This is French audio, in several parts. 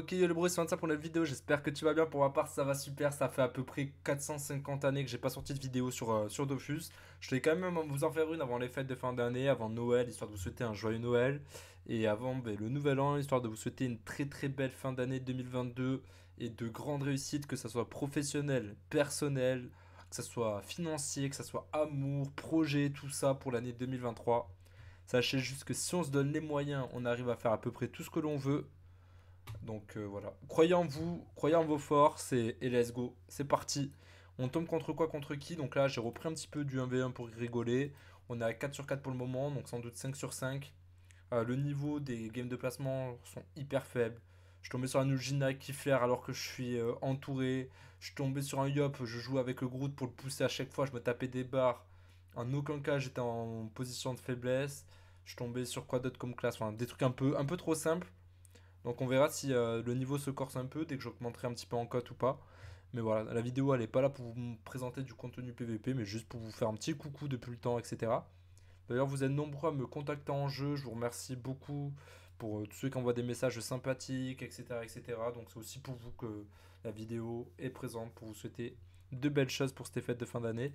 ok bruit c'est ça pour notre vidéo, j'espère que tu vas bien, pour ma part ça va super, ça fait à peu près 450 années que j'ai pas sorti de vidéo sur, euh, sur Dofus, je vais quand même vous en faire une avant les fêtes de fin d'année, avant Noël, histoire de vous souhaiter un joyeux Noël, et avant ben, le nouvel an, histoire de vous souhaiter une très très belle fin d'année 2022, et de grandes réussites, que ça soit professionnel, personnel, que ça soit financier, que ça soit amour, projet, tout ça pour l'année 2023. Sachez juste que si on se donne les moyens, on arrive à faire à peu près tout ce que l'on veut donc euh, voilà, croyez en vous, croyez en vos forces et, let's go, c'est parti. On tombe contre quoi, contre qui Donc là, j'ai repris un petit peu du 1v1 pour rigoler. On est à 4 sur 4 pour le moment, donc sans doute 5 sur 5. Euh, le niveau des games de placement sont hyper faibles. Je tombais sur un Uginak qui flaire alors que je suis euh, entouré. Je tombais sur un Yop, je joue avec le Groot pour le pousser à chaque fois, je me tapais des barres. En aucun cas, j'étais en position de faiblesse. Je tombais sur quoi d'autre comme classe des trucs un peu, un peu trop simples. Donc on verra si euh, le niveau se corse un peu dès que j'augmenterai un petit peu en cote ou pas. Mais voilà, la vidéo elle est pas là pour vous présenter du contenu PVP, mais juste pour vous faire un petit coucou depuis le temps, etc. D'ailleurs, vous êtes nombreux à me contacter en jeu, je vous remercie beaucoup pour euh, tous ceux qui envoient des messages sympathiques, etc. etc. Donc c'est aussi pour vous que la vidéo est présente, pour vous souhaiter de belles choses pour cette fêtes de fin d'année.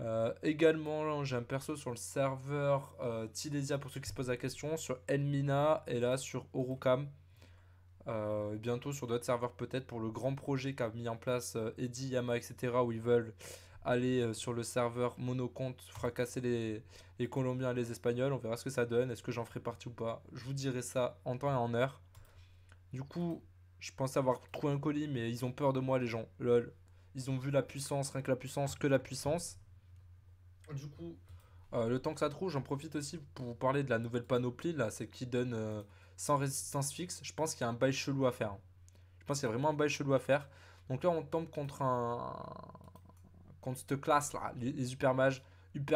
Euh, également, j'ai un perso sur le serveur Tilesia pour ceux qui se posent la question, sur Elmina et là sur Orukam. Euh, bientôt sur d'autres serveurs peut-être pour le grand projet qu'a mis en place euh, Eddie Eddy, Yama, etc. où ils veulent aller euh, sur le serveur monocompte, fracasser les, les, Colombiens et les Espagnols. On verra ce que ça donne, est-ce que j'en ferai partie ou pas. Je vous dirai ça en temps et en heure. Du coup, je pense avoir trouvé un colis, mais ils ont peur de moi les gens. Lol. Ils ont vu la puissance, rien que la puissance, que la puissance. Du coup, le temps que ça trouve, j'en profite aussi pour vous parler de la nouvelle panoplie, là, c'est qui donne sans résistance fixe, je pense qu'il y a un bail chelou à faire. Je pense qu'il y a vraiment un bail chelou à faire. Donc là, on tombe contre un. contre cette classe-là, les, mages, Supermages.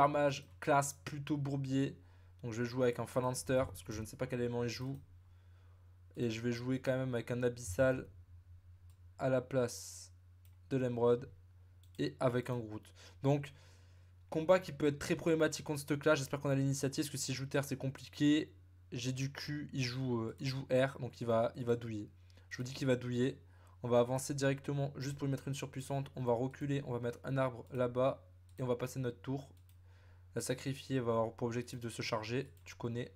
mages classe plutôt bourbier. Donc je vais jouer avec un Phalanster, parce que je ne sais pas quel élément il joue. Et je vais jouer quand même avec un Abyssal à la place de l'Emeraude et avec un Groot. Donc, combat qui peut être très problématique contre ce classe. J'espère qu'on a l'initiative, parce que si je joue terre, c'est compliqué. J'ai du cul, il joue, euh, il joue R, donc il va, il va douiller. Je vous dis qu'il va douiller. On va avancer directement juste pour lui mettre une surpuissante. On va reculer, on va mettre un arbre là-bas et on va passer notre tour. La sacrifier va avoir pour objectif de se charger, tu connais.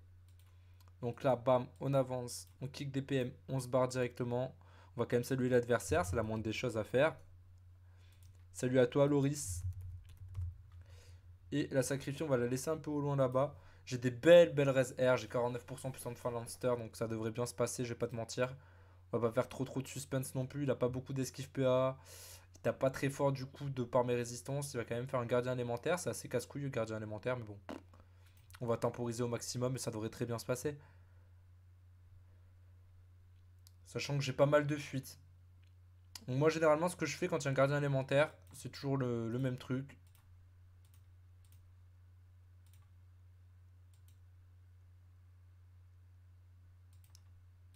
Donc là, bam, on avance, on kick des PM, on se barre directement. On va quand même saluer l'adversaire, c'est la moindre des choses à faire. Salut à toi, Loris. Et la sacrifiée, on va la laisser un peu au loin là-bas. J'ai des belles, belles res R. J'ai 49% de fin de lancer donc ça devrait bien se passer, je vais pas te mentir. On va pas faire trop trop de suspense non plus. Il a pas beaucoup d'esquive PA. Il t'a pas très fort du coup de par mes résistances. Il va quand même faire un gardien élémentaire. C'est assez casse-couille le gardien élémentaire, mais bon. On va temporiser au maximum et ça devrait très bien se passer. Sachant que j'ai pas mal de fuites. moi généralement ce que je fais quand il y a un gardien élémentaire, c'est toujours le même truc.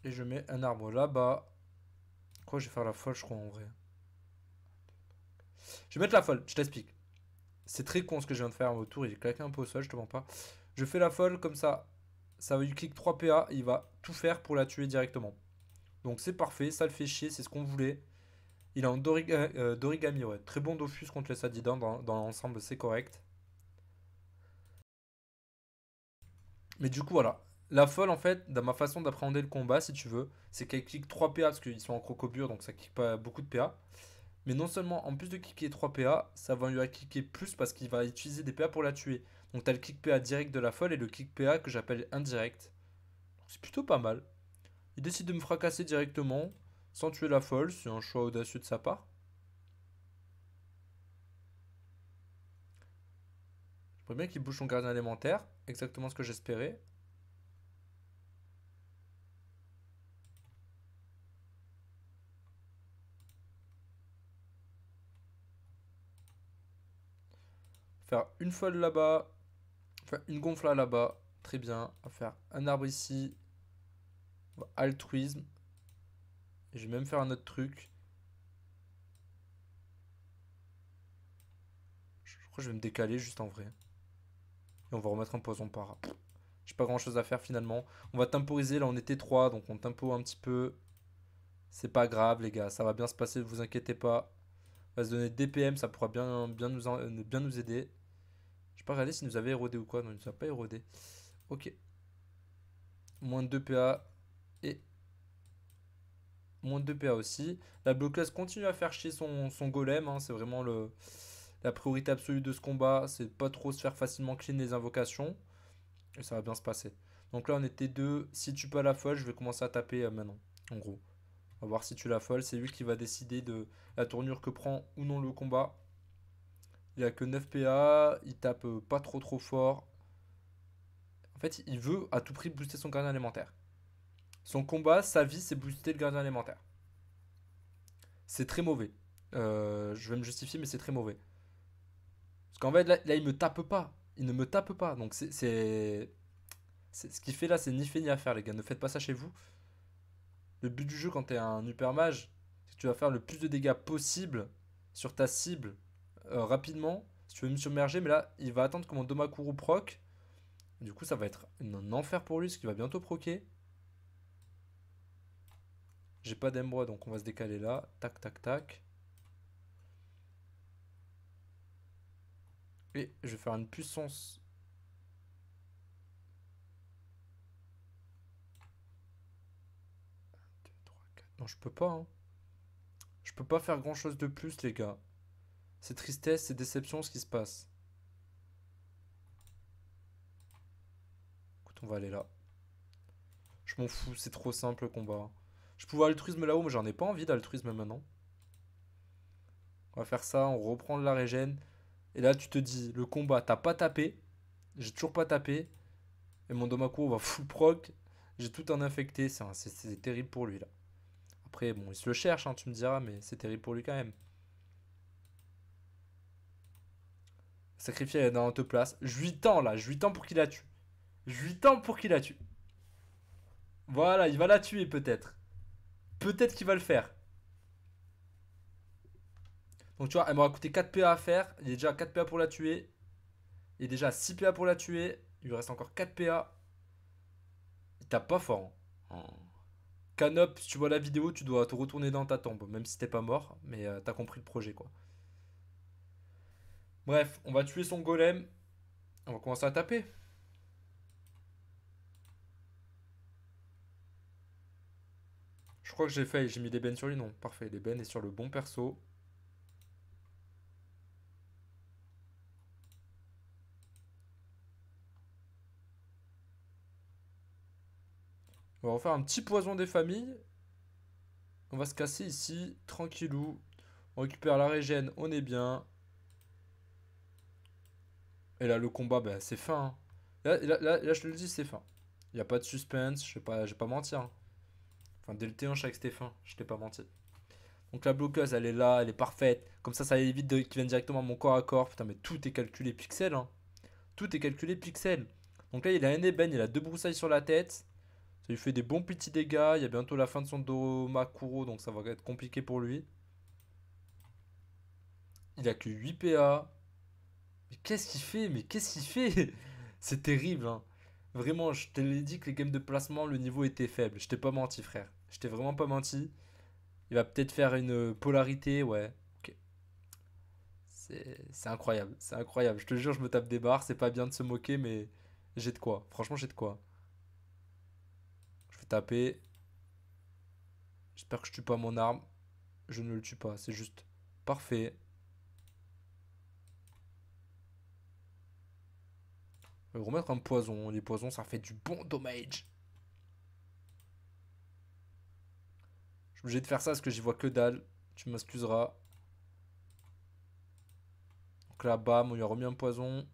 Et je mets un arbre là-bas. que je vais faire la folle, je crois, en vrai. Je vais mettre la folle, je t'explique. C'est très con ce que je viens de faire autour. Il est claqué un peu au sol, je te mens pas. Je fais la folle comme ça. Ça va lui clic 3 PA. Il va tout faire pour la tuer directement. Donc c'est parfait. Ça le fait chier. C'est ce qu'on voulait. Il a en euh, euh, Dorigami. Ouais. Très bon Dofus contre les Sadidans. dans l'ensemble, c'est correct. Mais du coup, voilà. La folle, en fait, dans ma façon d'appréhender le combat, si tu veux, c'est qu'elle clique 3 PA parce qu'ils sont en crocobure, donc ça clique pas beaucoup de PA. Mais non seulement, en plus de cliquer 3 PA, ça va lui cliquer plus parce qu'il va utiliser des PA pour la tuer. Donc t'as le kick PA direct de la folle et le kick PA que j'appelle indirect. C'est plutôt pas mal. Il décide de me fracasser directement, sans tuer la folle, c'est un choix audacieux de sa part. J'aimerais bien qu'il bouge son gardien élémentaire, exactement ce que j'espérais. faire une folle là-bas, une gonfle là-bas, très bien. On va faire un arbre ici, altruisme. Et je vais même faire un autre truc. Je crois que je vais me décaler juste en vrai. Et on va remettre un poison par. J'ai pas grand chose à faire finalement. On va temporiser, là on était 3, donc on tempo un petit peu. C'est pas grave les gars, ça va bien se passer, ne vous inquiétez pas. On va se donner DPM, ça pourra bien, bien, nous, bien nous aider sais pas regarder s'il nous avait érodé ou quoi. Non, il nous a pas érodé. Ok. Moins de 2 PA et moins de 2 PA aussi. La Blue continue à faire chier son, golem. Hein, c'est vraiment le, la priorité absolue de ce combat. C'est pas trop se faire facilement clean les invocations. Et ça va bien se passer. Donc là, on était deux. Si tu peux la folle, je vais commencer à taper euh, maintenant. En gros. On va voir si tu la folle. C'est lui qui va décider de la tournure que prend ou non le combat. Il a que 9 PA, il tape euh, pas trop trop fort. En fait, il veut à tout prix booster son gardien alimentaire. Son combat, sa vie, c'est booster le gardien alimentaire. C'est très mauvais. Euh, je vais me justifier, mais c'est très mauvais. Parce qu'en fait, là, il il me tape pas. Il ne me tape pas. Donc, c'est. Ce qu'il fait là, c'est ni fait ni à faire, les gars. Ne faites pas ça chez vous. Le but du jeu quand t'es un hyper mage, c'est que tu vas faire le plus de dégâts possible sur ta cible euh, rapidement si tu veux me submerger. Mais là, il va attendre que mon Domakuru proc. Du coup, ça va être un enfer pour lui, parce qu'il va bientôt proquer. J'ai pas d'embroi donc on va se décaler là. Tac, tac, tac. Et je vais faire une puissance. Non, je peux pas. Hein. Je peux pas faire grand chose de plus, les gars. C'est tristesse, c'est déception ce qui se passe. Écoute, on va aller là. Je m'en fous, c'est trop simple le combat. Je pouvais altruisme là-haut, mais j'en ai pas envie d'altruisme maintenant. On va faire ça, on reprend la régène. Et là, tu te dis, le combat, t'as pas tapé. J'ai toujours pas tapé. Et mon on va full proc. J'ai tout en infecté. C'est terrible pour lui, là. Après, bon, il se le cherche, hein, tu me diras, mais c'est terrible pour lui quand même. Sacrifier dans te place. Je lui tends là, je ans pour qu'il la tue. Je lui pour qu'il la tue. Voilà, il va la tuer peut-être. Peut-être qu'il va le faire. Donc tu vois, elle m'aura coûté 4 PA à faire. Il est déjà 4 PA pour la tuer. Il est déjà 6 PA pour la tuer. Il lui reste encore 4 PA. Il tape pas fort. Hein. Canop, si tu vois la vidéo, tu dois te retourner dans ta tombe, même si t'es pas mort, mais euh, t'as compris le projet quoi. Bref, on va tuer son golem. On va commencer à taper. Je crois que j'ai fait, j'ai mis des bennes sur lui, non. Parfait, des est sur le bon perso. On va refaire un petit poison des familles. On va se casser ici, tranquillou. On récupère la régène, on est bien. Et là, le combat, ben c'est fin. Hein. Là, là, là, je te le dis, c'est fin. Il n'y a pas de suspense, je ne vais pas, pas mentir. Hein. Enfin, dès le 1 chaque c'était fin, je t'ai pas menti. Donc la bloqueuse, elle est là, elle est parfaite. Comme ça, ça évite qu'il vienne directement à mon corps à corps. Putain, mais tout est calculé pixel. Hein. Tout est calculé pixel. Donc là, il a un ébène, il a deux broussailles sur la tête. Ça lui fait des bons petits dégâts. Il y a bientôt la fin de son Domakuro, donc ça va être compliqué pour lui. Il a que 8 PA. Mais qu'est-ce qu'il fait Mais qu'est-ce qu'il fait C'est terrible, hein. Vraiment, je te l'ai dit que les games de placement, le niveau était faible. Je t'ai pas menti, frère. Je t'ai vraiment pas menti. Il va peut-être faire une polarité, ouais. C'est incroyable, c'est incroyable. Je te jure, je me tape des barres. C'est pas bien de se moquer, mais j'ai de quoi. Franchement, j'ai de quoi. Je vais taper. J'espère que je tue pas mon arme. Je ne le tue pas, c'est juste parfait. remettre un poison. Les poisons, ça fait du bon dommage. Je suis obligé de faire ça parce que j'y vois que dalle. Tu m'excuseras. Donc là, bam, on lui a remis un poison.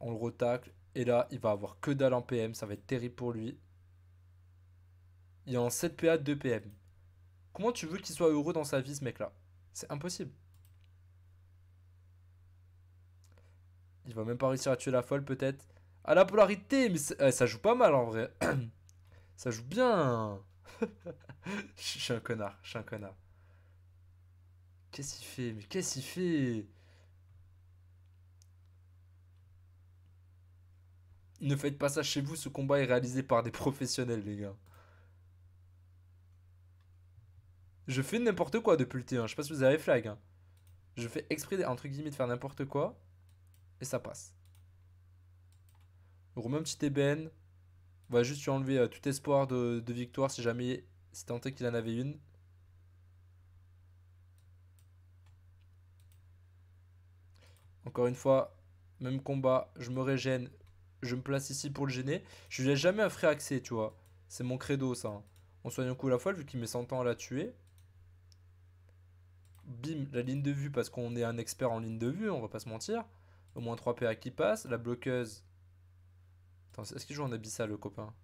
on le retacle. Et là, il va avoir que dalle en PM. Ça va être terrible pour lui. Il est en 7 PA, 2 PM. Comment tu veux qu'il soit heureux dans sa vie, ce mec-là C'est impossible. Il va même pas réussir à tuer la folle, peut-être. Ah la polarité Mais eh, ça joue pas mal, en vrai. ça joue bien Je suis un connard, je suis un connard. Qu'est-ce qu'il fait Mais qu'est-ce qu'il fait Ne faites pas ça chez vous, ce combat est réalisé par des professionnels, les gars. Je fais n'importe quoi depuis le T1, je sais pas si vous avez flag. Hein. Je fais exprès, entre guillemets, de faire n'importe quoi et ça passe. Donc un petit ébène, on va juste lui enlever euh, tout espoir de, victoire si jamais c'est tenté qu'il en avait une. Encore une fois, même combat, je me régène, je me place ici pour le gêner. Je lui laisse jamais un frais accès, tu vois. C'est mon credo, ça. Hein. On soigne un coup la fois, vu qu'il met 100 ans à la tuer. Bim, la ligne de vue, parce qu'on est un expert en ligne de vue, on va pas se mentir. Au moins 3 PA qui passe, La bloqueuse. Attends, est-ce qu'il joue en abyssal, le copain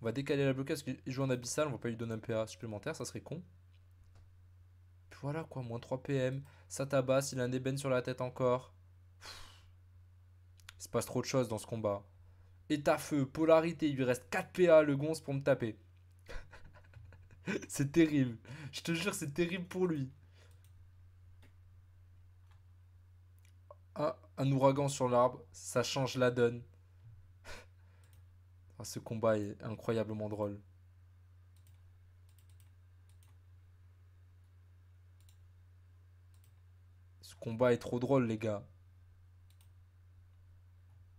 On va décaler la bloqueuse. qui joue en abyssal, on va pas lui donner un PA supplémentaire, ça serait con. voilà quoi, moins 3 PM. Ça tabasse, il a un ébène sur la tête encore. Il se passe trop de choses dans ce combat. État feu, polarité, il lui reste 4 PA le gonce pour me taper. c'est terrible. Je te jure, c'est terrible pour lui. Ah, un ouragan sur l'arbre, ça change la donne. Ah, ce combat est incroyablement drôle. Ce combat est trop drôle, les gars.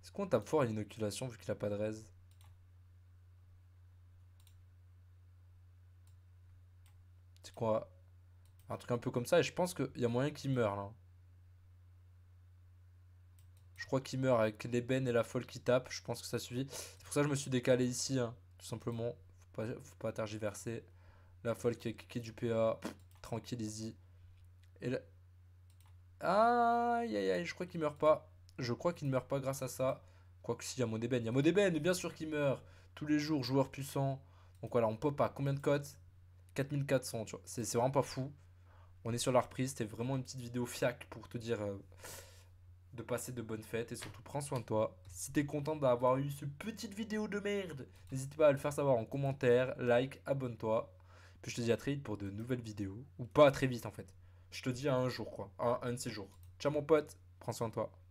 Est-ce qu'on tape fort à l'inoculation vu qu'il a pas de raise C'est quoi Un truc un peu comme ça, et je pense qu'il y a moyen qu'il meure là qui meurt avec l'ébène et la folle qui tape. Je pense que ça suffit. C'est pour ça que je me suis décalé ici, hein, tout simplement. Faut pas, faut tergiverser. La folle qui est du PA. tranquille, easy. Et là... Aïe, aïe, aïe, je crois qu'il meurt pas. Je crois qu'il ne meurt pas grâce à ça. Quoique si, y a mon ben. ébène. Il y a mon ben, ébène, bien sûr qu'il meurt. Tous les jours, joueur puissant. Donc voilà, on pop à combien de cotes 4400, C'est vraiment pas fou. On est sur la reprise. C'était vraiment une petite vidéo fiac pour te dire... Euh, de passer de bonnes fêtes et surtout prends soin de toi. Si t'es content d'avoir eu cette petite vidéo de merde, n'hésite pas à le faire savoir en commentaire, like, abonne-toi. Puis je te dis à très vite pour de nouvelles vidéos. Ou pas à très vite en fait. Je te dis à un jour quoi. À un, un de ces jours. Ciao mon pote, prends soin de toi.